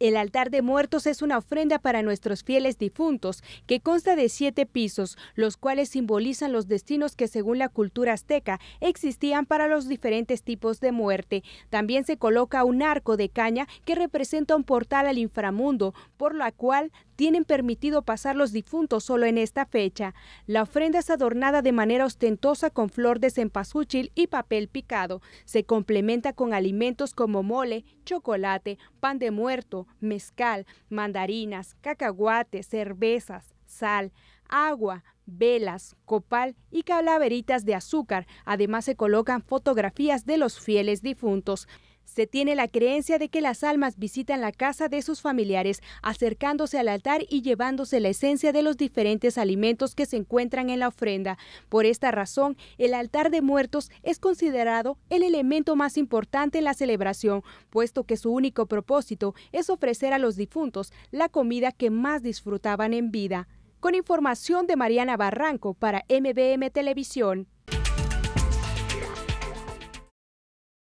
El altar de muertos es una ofrenda para nuestros fieles difuntos, que consta de siete pisos, los cuales simbolizan los destinos que según la cultura azteca existían para los diferentes tipos de muerte. También se coloca un arco de caña que representa un portal al inframundo, por la cual tienen permitido pasar los difuntos solo en esta fecha. La ofrenda es adornada de manera ostentosa con flor de cempasúchil y papel picado. Se complementa con alimentos como mole, chocolate, pan de muerto, mezcal, mandarinas, cacahuates, cervezas, sal, agua, velas, copal y calaveritas de azúcar. Además se colocan fotografías de los fieles difuntos. Se tiene la creencia de que las almas visitan la casa de sus familiares, acercándose al altar y llevándose la esencia de los diferentes alimentos que se encuentran en la ofrenda. Por esta razón, el altar de muertos es considerado el elemento más importante en la celebración, puesto que su único propósito es ofrecer a los difuntos la comida que más disfrutaban en vida. Con información de Mariana Barranco para MBM Televisión.